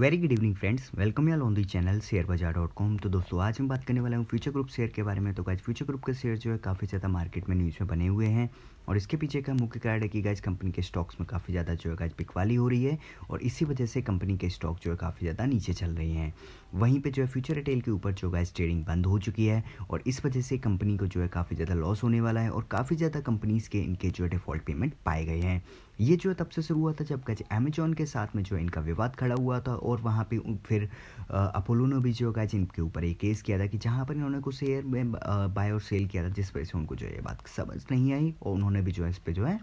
very good evening friends welcome all on the channel share Bazaar dot com तो दोस्तों आज हम बात करने वाला हूँ फ्यूचर ग्रुप शेयर के बारे में तो गाइज फ्यूचर ग्रुप के शेयर जो है काफ़ी ज़्यादा मार्केट में न्यूज़ में बने हुए हैं और इसके पीछे का मुख्य कारण है कि गाइज कंपनी के स्टॉक्स में काफ़ी ज़्यादा जो है गाइज बिकवाली हो रही है और इसी वजह से कंपनी के स्टॉक जो है काफ़ी ज़्यादा नीचे चल रहे हैं वहीं पर जो है फ्यूचर रिटेल के ऊपर जो गाइज ट्रेडिंग बंद हो चुकी है और इस वजह से कंपनी को जो है काफ़ी ज़्यादा लॉस होने वाला है और काफ़ी ज़्यादा कंपनीज़ के इनके जो है डिफॉल्ट पेमेंट पाए गए हैं ये जो तब से शुरू हुआ था जब गज अमेजोन के साथ में जो इनका विवाद खड़ा हुआ था और वहाँ पे फिर अपोलो ने भी जो गज इनके ऊपर एक केस किया था कि जहाँ पर इन्होंने कुछ शेयर में बाय और सेल किया था जिस वजह से उनको जो ये बात समझ नहीं आई और उन्होंने भी जो है इस पर जो है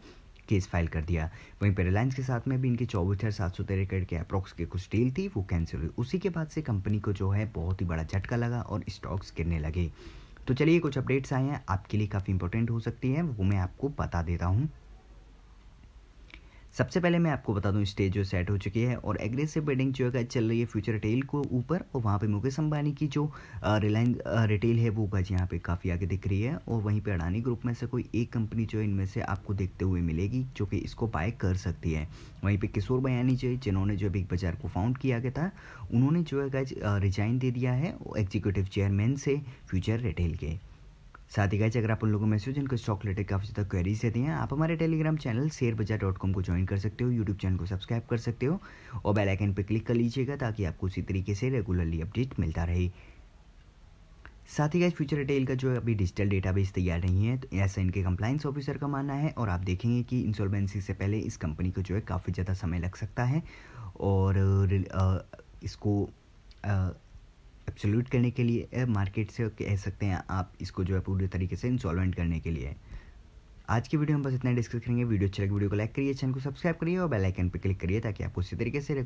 केस फाइल कर दिया वहीं पर रिलायंस के साथ में भी इनकी चौबीस हज़ार सात सौ तेरह करोड़ के अप्रॉक्स की कुछ डील थी वो कैंसिल हुई उसी के बाद से कंपनी को जो है बहुत ही बड़ा झटका लगा और स्टॉक्स गिरने लगे तो चलिए कुछ अपडेट्स आए हैं आपके लिए काफ़ी इंपॉर्टेंट हो सकती है वो मैं आपको बता देता हूँ सबसे पहले मैं आपको बता दूं स्टेज जो सेट हो चुकी है और एग्रेसिव बिडिंग जो है चल रही है फ्यूचर रिटेल को ऊपर और वहाँ पे मुकेश अंबानी की जो रिलायंस रिटेल है वो गज यहाँ पे काफ़ी आगे दिख रही है और वहीं पे अडानी ग्रुप में से कोई एक कंपनी जो है इनमें से आपको देखते हुए मिलेगी जो कि इसको बाय कर सकती है वहीं पर किशोर बयानी जो है जिन्होंने जो बिग बाजार को फाउंड किया गया था उन्होंने जो है गज रिजाइन दे दिया है एग्जीक्यूटिव चेयरमैन से फ्यूचर रिटेल के साथ ही गाइज अगर आप उन लोगों में से जिनको स्टॉक रिलेटेड काफ़ी ज़्यादा क्वेरीज देते हैं आप हमारे Telegram channel share Bazaar dot com को ज्वाइन कर सकते हो यूट्यूब चैनल को सब्सक्राइब कर सकते हो और बेल आइकन पर क्लिक कर लीजिएगा ताकि आपको उसी तरीके से रेगुलरली अपडेट मिलता रहे साथ ही गाइज फ्यूचर रिटेल का जो अभी डिजिटल डेटाबेस तैयार नहीं है तो ऐसा इनके कंप्लाइंस ऑफिसर का मानना है और आप देखेंगे कि इंसॉल्वेंसी से पहले इस कंपनी को जो है काफ़ी ज़्यादा समय लग सकता है और इसको एब्सोल्यूट करने के लिए मार्केट से कह सकते हैं आप इसको जो है पूरी तरीके से इंसॉल्वेंट करने के लिए आज की वीडियो हम बस इतना डिस्कस करेंगे वीडियो अच्छी लगे वीडियो को लाइक करिए चैनल को सब्सक्राइब करिए और बेल आइकन पर क्लिक करिए ताकि आपको इसी तरीके से